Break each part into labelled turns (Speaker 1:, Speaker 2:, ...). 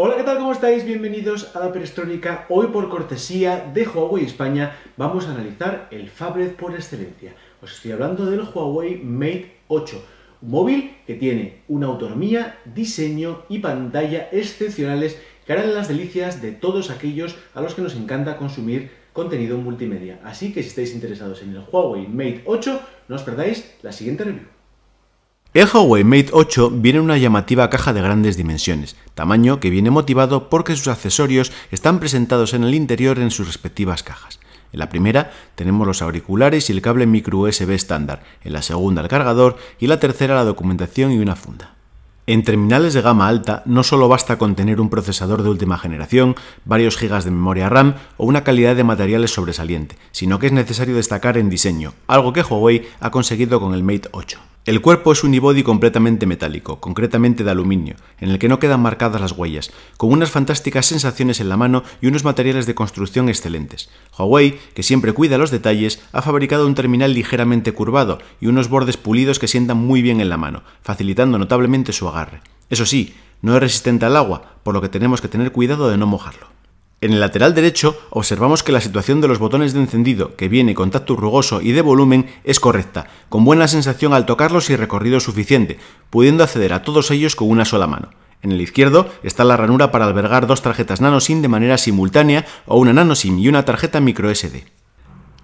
Speaker 1: Hola, ¿qué tal? ¿Cómo estáis? Bienvenidos a la Perestrónica. Hoy, por cortesía de Huawei España, vamos a analizar el Fabred por excelencia. Os estoy hablando del Huawei Mate 8, un móvil que tiene una autonomía, diseño y pantalla excepcionales que harán las delicias de todos aquellos a los que nos encanta consumir contenido multimedia. Así que si estáis interesados en el Huawei Mate 8, no os perdáis la siguiente review. El Huawei Mate 8 viene en una llamativa caja de grandes dimensiones, tamaño que viene motivado porque sus accesorios están presentados en el interior en sus respectivas cajas. En la primera tenemos los auriculares y el cable micro USB estándar, en la segunda el cargador y la tercera la documentación y una funda. En terminales de gama alta no solo basta con tener un procesador de última generación, varios gigas de memoria RAM o una calidad de materiales sobresaliente, sino que es necesario destacar en diseño, algo que Huawei ha conseguido con el Mate 8. El cuerpo es un unibody completamente metálico, concretamente de aluminio, en el que no quedan marcadas las huellas, con unas fantásticas sensaciones en la mano y unos materiales de construcción excelentes. Huawei, que siempre cuida los detalles, ha fabricado un terminal ligeramente curvado y unos bordes pulidos que sientan muy bien en la mano, facilitando notablemente su agarre. Eso sí, no es resistente al agua, por lo que tenemos que tener cuidado de no mojarlo. En el lateral derecho observamos que la situación de los botones de encendido, que viene con tacto rugoso y de volumen, es correcta, con buena sensación al tocarlos y recorrido suficiente, pudiendo acceder a todos ellos con una sola mano. En el izquierdo está la ranura para albergar dos tarjetas nano SIM de manera simultánea o una nano SIM y una tarjeta micro SD.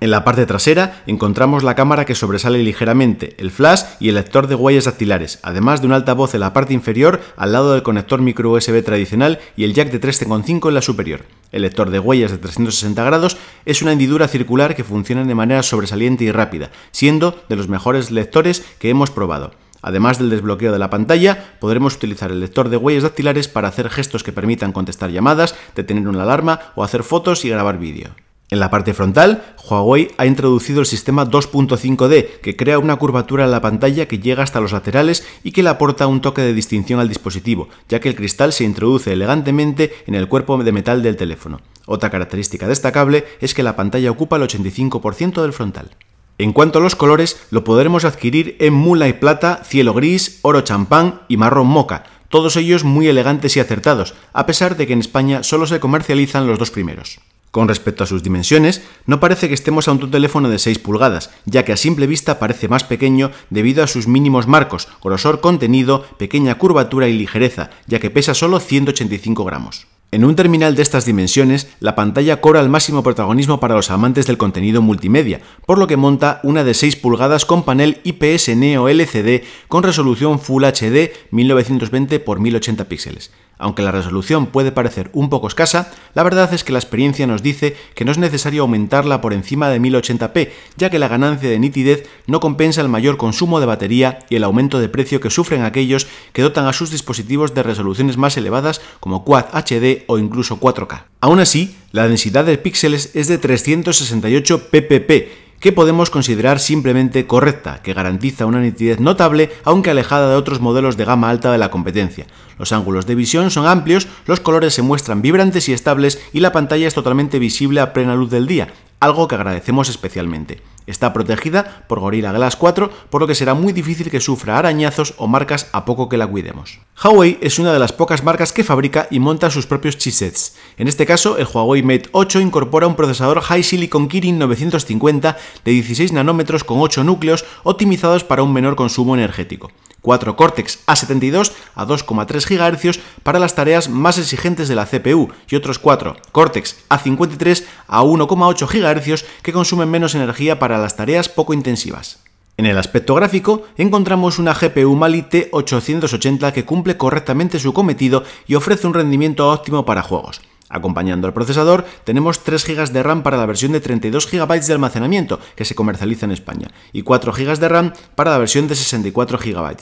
Speaker 1: En la parte trasera encontramos la cámara que sobresale ligeramente, el flash y el lector de huellas dactilares, además de un altavoz en la parte inferior al lado del conector micro USB tradicional y el jack de 3.5 en la superior. El lector de huellas de 360 grados es una hendidura circular que funciona de manera sobresaliente y rápida, siendo de los mejores lectores que hemos probado. Además del desbloqueo de la pantalla, podremos utilizar el lector de huellas dactilares para hacer gestos que permitan contestar llamadas, detener una alarma o hacer fotos y grabar vídeo. En la parte frontal, Huawei ha introducido el sistema 2.5D, que crea una curvatura en la pantalla que llega hasta los laterales y que le aporta un toque de distinción al dispositivo, ya que el cristal se introduce elegantemente en el cuerpo de metal del teléfono. Otra característica destacable es que la pantalla ocupa el 85% del frontal. En cuanto a los colores, lo podremos adquirir en mula y plata, cielo gris, oro champán y marrón moca, todos ellos muy elegantes y acertados, a pesar de que en España solo se comercializan los dos primeros. Con respecto a sus dimensiones, no parece que estemos ante un teléfono de 6 pulgadas, ya que a simple vista parece más pequeño debido a sus mínimos marcos, grosor contenido, pequeña curvatura y ligereza, ya que pesa solo 185 gramos. En un terminal de estas dimensiones, la pantalla cobra el máximo protagonismo para los amantes del contenido multimedia, por lo que monta una de 6 pulgadas con panel IPS Neo LCD con resolución Full HD 1920 x 1080 píxeles. Aunque la resolución puede parecer un poco escasa, la verdad es que la experiencia nos dice que no es necesario aumentarla por encima de 1080p, ya que la ganancia de nitidez no compensa el mayor consumo de batería y el aumento de precio que sufren aquellos que dotan a sus dispositivos de resoluciones más elevadas como Quad HD o incluso 4K. Aún así, la densidad de píxeles es de 368 ppp, que podemos considerar simplemente correcta, que garantiza una nitidez notable aunque alejada de otros modelos de gama alta de la competencia. Los ángulos de visión son amplios, los colores se muestran vibrantes y estables y la pantalla es totalmente visible a plena luz del día, algo que agradecemos especialmente. Está protegida por Gorilla Glass 4, por lo que será muy difícil que sufra arañazos o marcas a poco que la cuidemos. Huawei es una de las pocas marcas que fabrica y monta sus propios chipsets. En este caso, el Huawei Mate 8 incorpora un procesador High Silicon Kirin 950 de 16 nanómetros con 8 núcleos optimizados para un menor consumo energético. 4 Cortex A72 a 2,3 GHz para las tareas más exigentes de la CPU y otros 4 Cortex A53 a 1,8 GHz que consumen menos energía para las tareas poco intensivas. En el aspecto gráfico encontramos una GPU Mali T880 que cumple correctamente su cometido y ofrece un rendimiento óptimo para juegos. Acompañando al procesador, tenemos 3 GB de RAM para la versión de 32 GB de almacenamiento que se comercializa en España y 4 GB de RAM para la versión de 64 GB.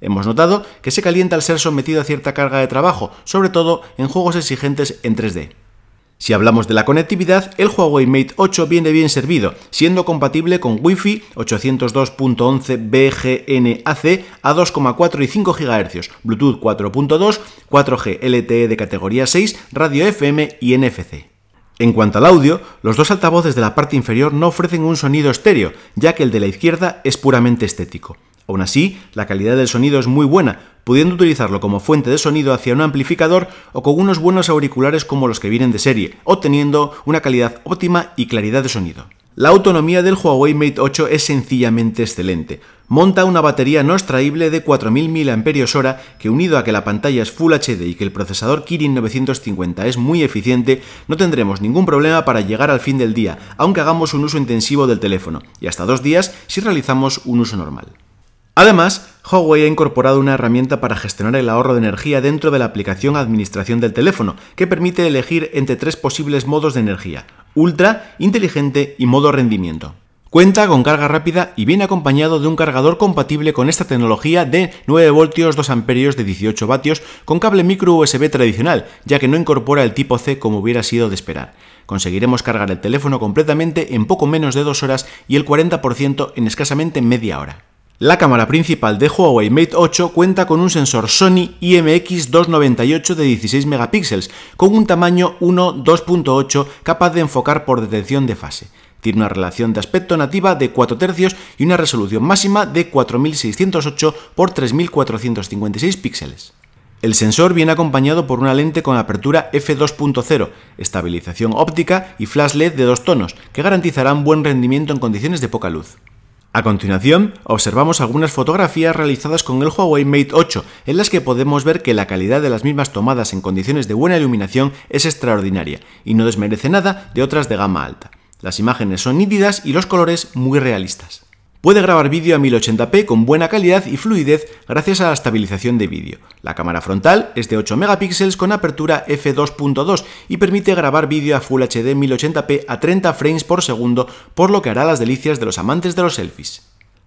Speaker 1: Hemos notado que se calienta al ser sometido a cierta carga de trabajo, sobre todo en juegos exigentes en 3D. Si hablamos de la conectividad, el Huawei Mate 8 viene bien servido, siendo compatible con Wi-Fi 802.11bgnac a 2,4 y 5 GHz, Bluetooth 4.2, 4G LTE de categoría 6, radio FM y NFC. En cuanto al audio, los dos altavoces de la parte inferior no ofrecen un sonido estéreo, ya que el de la izquierda es puramente estético. Aún así, la calidad del sonido es muy buena, pudiendo utilizarlo como fuente de sonido hacia un amplificador o con unos buenos auriculares como los que vienen de serie, obteniendo una calidad óptima y claridad de sonido. La autonomía del Huawei Mate 8 es sencillamente excelente. Monta una batería no extraíble de 4.000 mAh que unido a que la pantalla es Full HD y que el procesador Kirin 950 es muy eficiente, no tendremos ningún problema para llegar al fin del día, aunque hagamos un uso intensivo del teléfono, y hasta dos días si realizamos un uso normal. Además, Huawei ha incorporado una herramienta para gestionar el ahorro de energía dentro de la aplicación Administración del teléfono, que permite elegir entre tres posibles modos de energía, ultra, inteligente y modo rendimiento. Cuenta con carga rápida y viene acompañado de un cargador compatible con esta tecnología de 9 voltios 2 amperios de 18 vatios con cable micro USB tradicional, ya que no incorpora el tipo C como hubiera sido de esperar. Conseguiremos cargar el teléfono completamente en poco menos de 2 horas y el 40% en escasamente media hora. La cámara principal de Huawei Mate 8 cuenta con un sensor Sony IMX298 de 16 megapíxeles, con un tamaño 1-2.8 capaz de enfocar por detención de fase. Tiene una relación de aspecto nativa de 4 tercios y una resolución máxima de 4608 x 3456 píxeles. El sensor viene acompañado por una lente con apertura f2.0, estabilización óptica y flash LED de dos tonos, que garantizarán buen rendimiento en condiciones de poca luz. A continuación, observamos algunas fotografías realizadas con el Huawei Mate 8, en las que podemos ver que la calidad de las mismas tomadas en condiciones de buena iluminación es extraordinaria, y no desmerece nada de otras de gama alta. Las imágenes son nítidas y los colores muy realistas. Puede grabar vídeo a 1080p con buena calidad y fluidez gracias a la estabilización de vídeo. La cámara frontal es de 8 megapíxeles con apertura f2.2 y permite grabar vídeo a Full HD 1080p a 30 frames por segundo, por lo que hará las delicias de los amantes de los selfies.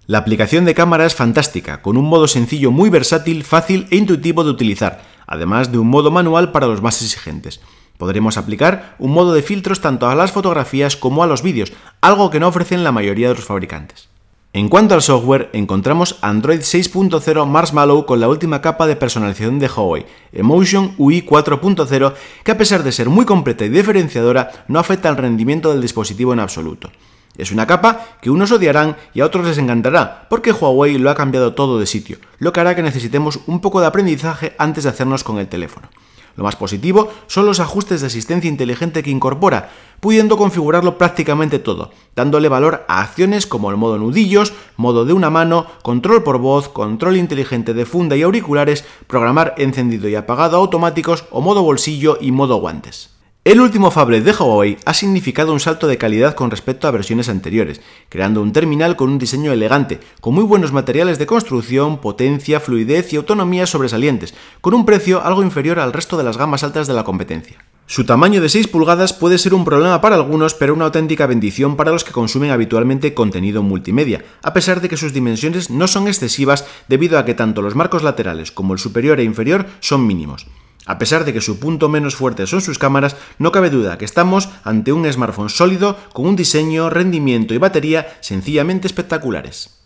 Speaker 1: La aplicación de cámara es fantástica, con un modo sencillo muy versátil, fácil e intuitivo de utilizar, además de un modo manual para los más exigentes. Podremos aplicar un modo de filtros tanto a las fotografías como a los vídeos, algo que no ofrecen la mayoría de los fabricantes. En cuanto al software, encontramos Android 6.0 Marshmallow con la última capa de personalización de Huawei, Emotion UI 4.0, que a pesar de ser muy completa y diferenciadora, no afecta al rendimiento del dispositivo en absoluto. Es una capa que unos odiarán y a otros les encantará, porque Huawei lo ha cambiado todo de sitio, lo que hará que necesitemos un poco de aprendizaje antes de hacernos con el teléfono. Lo más positivo son los ajustes de asistencia inteligente que incorpora, pudiendo configurarlo prácticamente todo, dándole valor a acciones como el modo nudillos, modo de una mano, control por voz, control inteligente de funda y auriculares, programar encendido y apagado automáticos o modo bolsillo y modo guantes. El último fable de Huawei ha significado un salto de calidad con respecto a versiones anteriores, creando un terminal con un diseño elegante, con muy buenos materiales de construcción, potencia, fluidez y autonomía sobresalientes, con un precio algo inferior al resto de las gamas altas de la competencia. Su tamaño de 6 pulgadas puede ser un problema para algunos, pero una auténtica bendición para los que consumen habitualmente contenido multimedia, a pesar de que sus dimensiones no son excesivas debido a que tanto los marcos laterales como el superior e inferior son mínimos. A pesar de que su punto menos fuerte son sus cámaras, no cabe duda que estamos ante un smartphone sólido con un diseño, rendimiento y batería sencillamente espectaculares.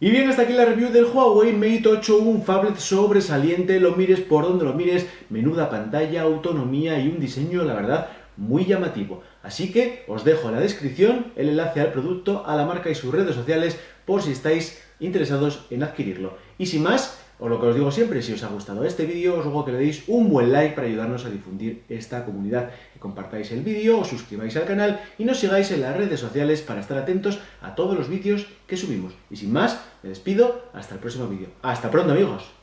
Speaker 1: Y bien, hasta aquí la review del Huawei Mate 8, un phablet sobresaliente, lo mires por donde lo mires, menuda pantalla, autonomía y un diseño, la verdad, muy llamativo. Así que os dejo en la descripción el enlace al producto, a la marca y sus redes sociales por si estáis interesados en adquirirlo. Y sin más, o lo que os digo siempre, si os ha gustado este vídeo, os ruego que le deis un buen like para ayudarnos a difundir esta comunidad, que compartáis el vídeo, os suscribáis al canal y nos sigáis en las redes sociales para estar atentos a todos los vídeos que subimos. Y sin más, me despido, hasta el próximo vídeo. ¡Hasta pronto, amigos!